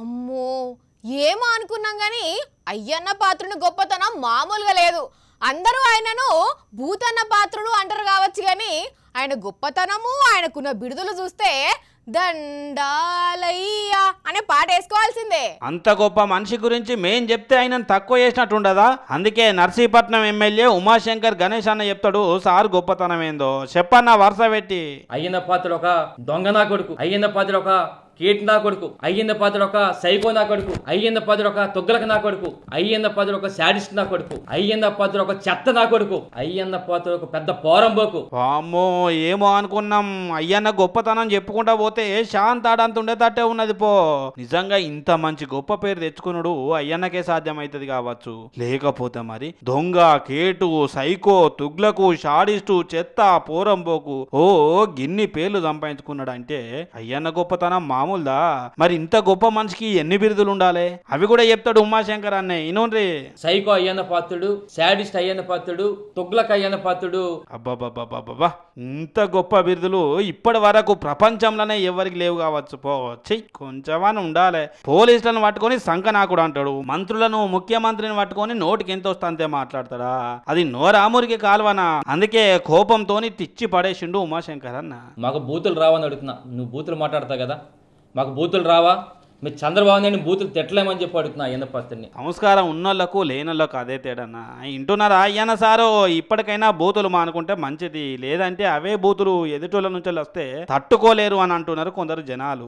అమ్మో ఏమో అనుకున్నాం కానీ అయ్యన్న పాత్రను గొప్పతనం మామూలుగా లేదు అందరూ ఆయనను భూతన్న పాత్రుడు అంటారు కావచ్చు కానీ ఆయన గొప్పతనము ఆయనకున్న బిడుదలు చూస్తే దండాలయ్యా అనే పాట వేసుకోవాల్సిందే అంత గొప్ప మనిషి గురించి మేం చెప్తే ఆయన తక్కువ చేసినట్టుండదా అందుకే నర్సీపట్నం ఎమ్మెల్యే ఉమాశంకర్ గణేష్ అన్న చెప్తాడు సార్ గొప్పతనం ఏందో చెప్పన్న వరుస పెట్టి అయ్యన్న పాత్ర ఒక దొంగనా కొడుకు అయ్యన్న పాత్ర ఒక కీట్ నా కొడుకు అయ్యన్న పాత్ర ఒక సైకో నా కొడుకు అయ్యన్న పాత్ర ఒక తొగ్గలకు నా కొడుకు అయ్యన్న పాత్ర ఒక శాడిస్ట్ నా కొడుకు అయ్యన్న పాత్ర ఒక చెత్త నా కొడుకు అయ్యన్న పాత్ర ఒక పెద్ద పోరంబోకు అమ్మో ఏమో అనుకున్నాం అయ్యన్న గొప్పతనం చెప్పుకుంటా పోతే పోతే శాంతాడంత ఉండేటట్టే ఉన్నది పో నిజంగా ఇంత మంచి గొప్ప పేరు తెచ్చుకున్నాడు అయ్యన్నకే సాధ్యమవుతుంది కావచ్చు లేకపోతే మరి దొంగ కేటు సైకో తుగ్లకు షాడిస్టు చెత్త పోరంబోకు ఓ గిన్ని పేర్లు అంటే అయ్యన్న గొప్పతనం మామూలుదా మరి ఇంత గొప్ప మనిషికి ఎన్ని బిరుదులు ఉండాలి అవి కూడా చెప్తాడు ఉమాశంకర్ అన్నే ఇనోన్రి సైకో అయ్యన్న పాత్రుడు శాడిస్ట్ అయ్యన్న పాత్రుడు తుగ్లక్ అయ్యన్న పాత్రుడు అబ్బాబాబాబాబా ఇంత గొప్ప బిరుదులు ఇప్పటి వరకు ప్రపంచంలోనే ఎవరికి లేవు కావచ్చు పోవచ్చు కొంచెమని ఉండాలి పోలీసులను పట్టుకొని సంఖ నాకుడు అంటాడు మంత్రులను ముఖ్యమంత్రిని పట్టుకొని నోటికి ఎంత వస్తాంతే మాట్లాడతాడా అది నోరామురికి కాల్వనా అందుకే కోపంతో తిచ్చి పడేసిండు ఉమాశంకర్ అన్న మాకు బూతులు రావని అడుగుతున్నా నువ్వు బూతులు మాట్లాడతావు కదా మాకు బూతులు రావా మీ చంద్రబాబు నాయుడు బూతులు తిట్టలేమని చెప్పి అడుగుతున్నా అయ్యన్న పస్తుని సంస్కారం ఉన్నోళ్ళకు లేనోళ్ళకు అదే తేడన్నా ఇంటున్నారా అయ్యన్న సారు ఇప్పటికైనా బూతులు మానుకుంటే మంచిది లేదంటే అవే బూతులు ఎదుటోళ్ళ నుంచి వస్తే తట్టుకోలేరు అని అంటున్నారు కొందరు జనాలు